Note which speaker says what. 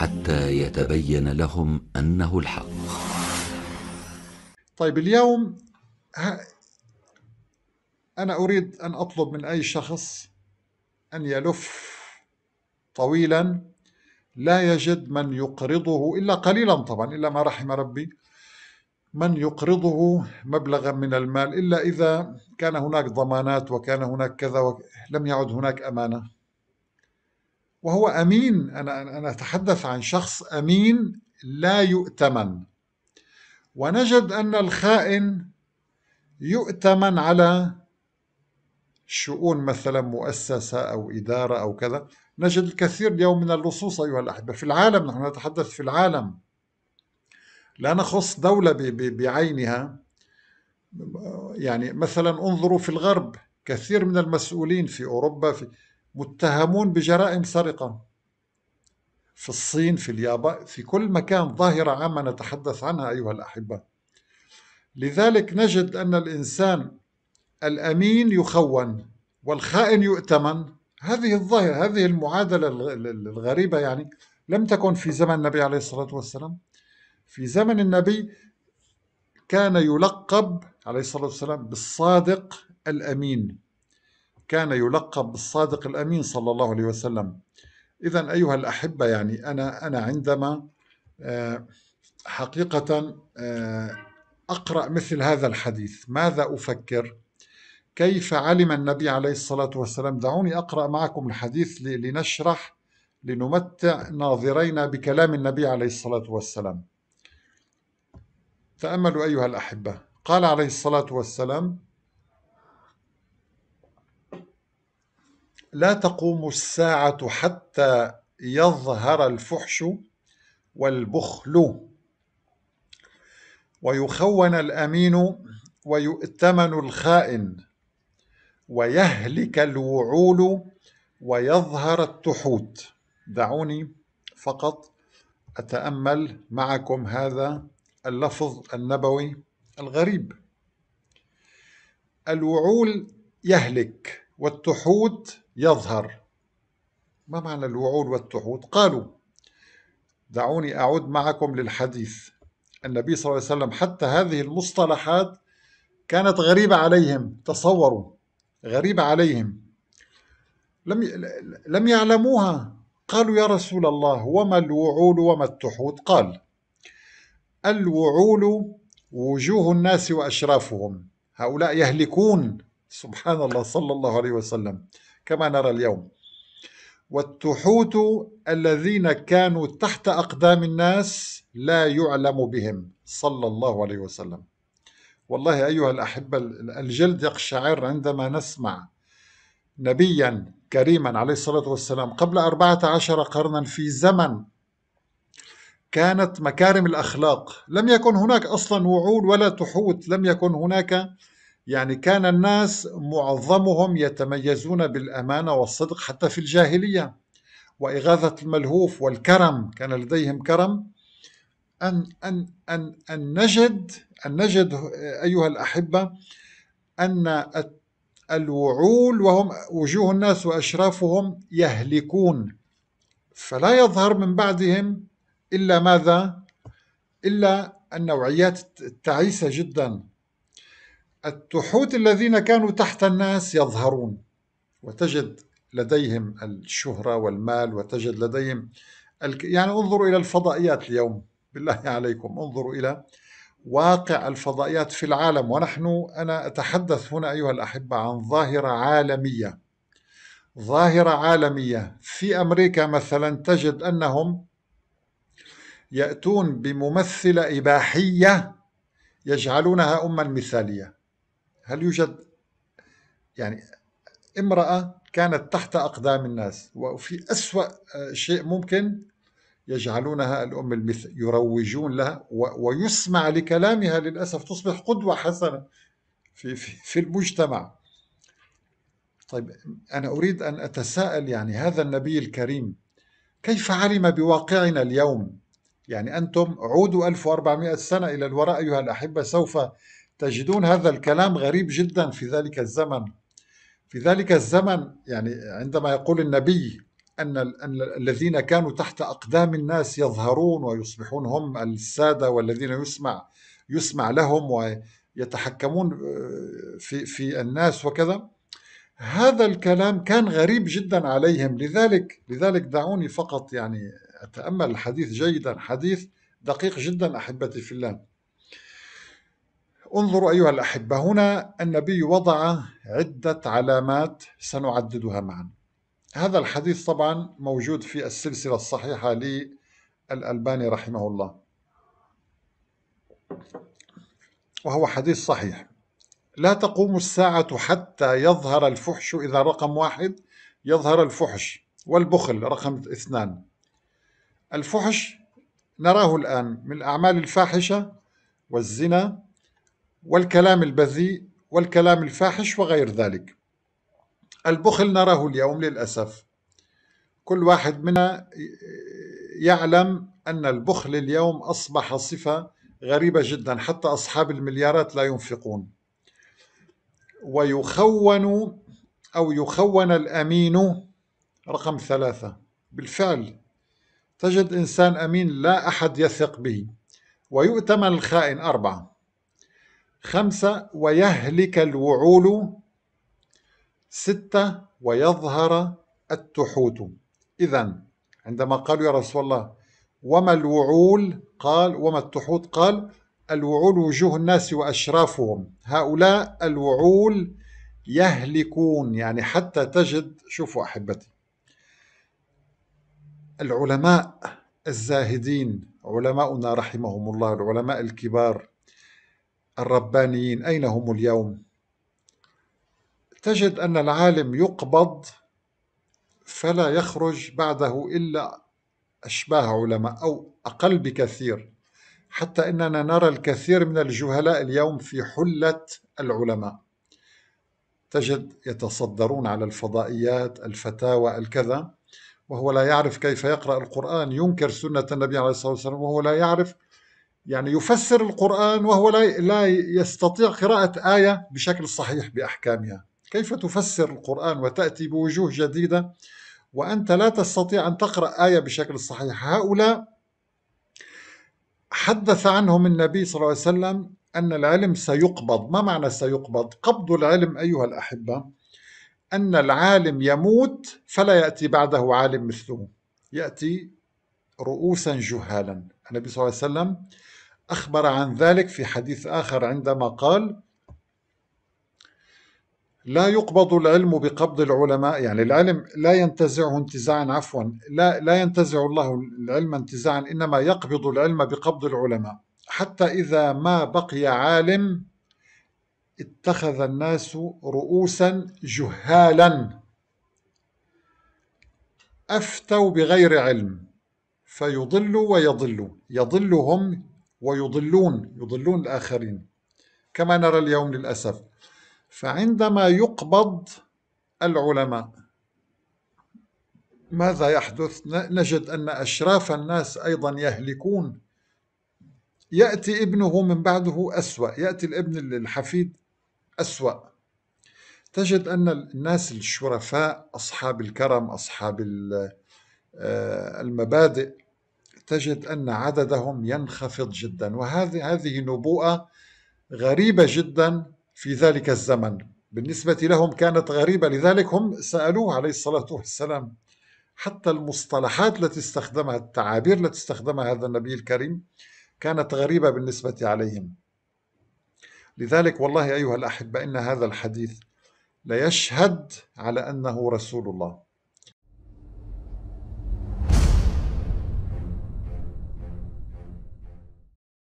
Speaker 1: حتى يتبين لهم انه الحق. طيب اليوم انا اريد ان اطلب من اي شخص ان يلف طويلا لا يجد من يقرضه الا قليلا طبعا الا ما رحم ربي من يقرضه مبلغا من المال الا اذا كان هناك ضمانات وكان هناك كذا لم يعد هناك امانه وهو أمين أنا أنا أتحدث عن شخص أمين لا يؤتمن ونجد أن الخائن يؤتمن على شؤون مثلا مؤسسة أو إدارة أو كذا نجد الكثير اليوم من اللصوص أيها الأحبة في العالم نحن نتحدث في العالم لا نخص دولة بعينها يعني مثلا انظروا في الغرب كثير من المسؤولين في أوروبا في متهمون بجرائم سرقة في الصين في اليابان في كل مكان ظاهرة عامة نتحدث عنها أيها الأحبة لذلك نجد أن الإنسان الأمين يخون والخائن يؤتمن هذه الظاهرة هذه المعادلة الغريبة يعني لم تكن في زمن النبي عليه الصلاة والسلام في زمن النبي كان يلقب عليه الصلاة والسلام بالصادق الأمين كان يلقب بالصادق الأمين صلى الله عليه وسلم إذا أيها الأحبة يعني أنا أنا عندما آه، حقيقة آه، أقرأ مثل هذا الحديث ماذا أفكر؟ كيف علم النبي عليه الصلاة والسلام دعوني أقرأ معكم الحديث لنشرح لنمتع ناظرينا بكلام النبي عليه الصلاة والسلام تأملوا أيها الأحبة قال عليه الصلاة والسلام لا تقوم الساعة حتى يظهر الفحش والبخل ويخون الأمين ويؤتمن الخائن ويهلك الوعول ويظهر التحوت دعوني فقط أتأمل معكم هذا اللفظ النبوي الغريب الوعول يهلك والتحود يظهر ما معنى الوعول والتحود؟ قالوا دعوني أعود معكم للحديث النبي صلى الله عليه وسلم حتى هذه المصطلحات كانت غريبة عليهم تصوروا غريبة عليهم لم لم يعلموها قالوا يا رسول الله وما الوعول وما التحود قال الوعول وجوه الناس وأشرافهم هؤلاء يهلكون سبحان الله صلى الله عليه وسلم كما نرى اليوم والتحوت الذين كانوا تحت أقدام الناس لا يعلم بهم صلى الله عليه وسلم والله أيها الأحبة الجلد يقشعر عندما نسمع نبيا كريما عليه الصلاة والسلام قبل أربعة عشر قرنا في زمن كانت مكارم الأخلاق لم يكن هناك أصلا وعول ولا تحوت لم يكن هناك يعني كان الناس معظمهم يتميزون بالأمانة والصدق حتى في الجاهلية وإغاثة الملهوف والكرم كان لديهم كرم أن أن أن أن نجد أن نجد أيها الأحبة أن الوعول وهم وجوه الناس وأشرافهم يهلكون فلا يظهر من بعدهم إلا ماذا؟ إلا النوعيات التعيسة جدا التحوت الذين كانوا تحت الناس يظهرون وتجد لديهم الشهرة والمال وتجد لديهم الك... يعني انظروا إلى الفضائيات اليوم بالله عليكم انظروا إلى واقع الفضائيات في العالم ونحن أنا أتحدث هنا أيها الأحبة عن ظاهرة عالمية ظاهرة عالمية في أمريكا مثلا تجد أنهم يأتون بممثلة إباحية يجعلونها أما مثالية هل يوجد يعني امرأة كانت تحت أقدام الناس وفي أسوأ آه، شيء ممكن يجعلونها الأم المثل يروجون لها ويسمع لكلامها للأسف تصبح قدوة حسنة في, في, في المجتمع طيب أنا أريد أن أتساءل يعني هذا النبي الكريم كيف علم بواقعنا اليوم يعني أنتم عودوا 1400 سنة إلى الوراء أيها الأحبة سوف تجدون هذا الكلام غريب جدا في ذلك الزمن في ذلك الزمن يعني عندما يقول النبي أن الذين كانوا تحت أقدام الناس يظهرون ويصبحون هم السادة والذين يسمع يسمع لهم ويتحكمون آه، في في الناس وكذا هذا الكلام كان غريب جدا عليهم لذلك لذلك دعوني فقط يعني أتأمل الحديث جيدا حديث دقيق جدا أحبتي في الله انظروا أيها الأحبة هنا النبي وضع عدة علامات سنعددها معا هذا الحديث طبعا موجود في السلسلة الصحيحة للألباني رحمه الله وهو حديث صحيح لا تقوم الساعة حتى يظهر الفحش إذا رقم واحد يظهر الفحش والبخل رقم اثنان الفحش نراه الآن من الأعمال الفاحشة والزنا والكلام البذيء والكلام الفاحش وغير ذلك البخل نراه اليوم للأسف كل واحد منا يعلم أن البخل اليوم أصبح صفة غريبة جدا حتى أصحاب المليارات لا ينفقون ويخون أو يخون الأمين رقم ثلاثة بالفعل تجد إنسان أمين لا أحد يثق به ويؤتمن الخائن أربعة خمسة ويهلك الوعول ستة ويظهر التحوت إذا عندما قالوا يا رسول الله وما الوعول قال وما التحوت قال الوعول وجوه الناس وأشرافهم هؤلاء الوعول يهلكون يعني حتى تجد شوفوا أحبتي العلماء الزاهدين علماؤنا رحمهم الله العلماء الكبار الربانيين أين هم اليوم؟ تجد أن العالم يقبض فلا يخرج بعده إلا أشباه علماء أو أقل بكثير حتى إننا نرى الكثير من الجهلاء اليوم في حلة العلماء تجد يتصدرون على الفضائيات الفتاوى الكذا وهو لا يعرف كيف يقرأ القرآن ينكر سنة النبي عليه الصلاة والسلام وهو لا يعرف يعني يفسر القرآن وهو لا لا يستطيع قراءة آية بشكل صحيح بأحكامها كيف تفسر القرآن وتأتي بوجوه جديدة وأنت لا تستطيع أن تقرأ آية بشكل صحيح هؤلاء حدث عنهم النبي صلى الله عليه وسلم أن العلم سيقبض ما معنى سيقبض؟ قبض العلم أيها الأحبة أن العالم يموت فلا يأتي بعده عالم مثله يأتي رؤوسا جهالا النبي صلى الله عليه وسلم أخبر عن ذلك في حديث آخر عندما قال لا يقبض العلم بقبض العلماء يعني العلم لا ينتزعه انتزاعا عفوا لا لا ينتزع الله العلم انتزاعا انما يقبض العلم بقبض العلماء حتى اذا ما بقي عالم اتخذ الناس رؤوسا جهالا افتوا بغير علم فيضلوا ويضلوا يضلهم ويضلون يضلون الآخرين كما نرى اليوم للأسف فعندما يقبض العلماء ماذا يحدث؟ نجد أن أشراف الناس أيضا يهلكون يأتي ابنه من بعده أسوأ يأتي الابن الحفيد أسوأ تجد أن الناس الشرفاء أصحاب الكرم أصحاب آه، المبادئ تجد أن عددهم ينخفض جدا وهذه هذه نبوءة غريبة جدا في ذلك الزمن بالنسبة لهم كانت غريبة لذلك هم سألوه عليه الصلاة والسلام حتى المصطلحات التي استخدمها التعابير التي استخدمها هذا النبي الكريم كانت غريبة بالنسبة عليهم لذلك والله أيها الأحبة إن هذا الحديث ليشهد على أنه رسول الله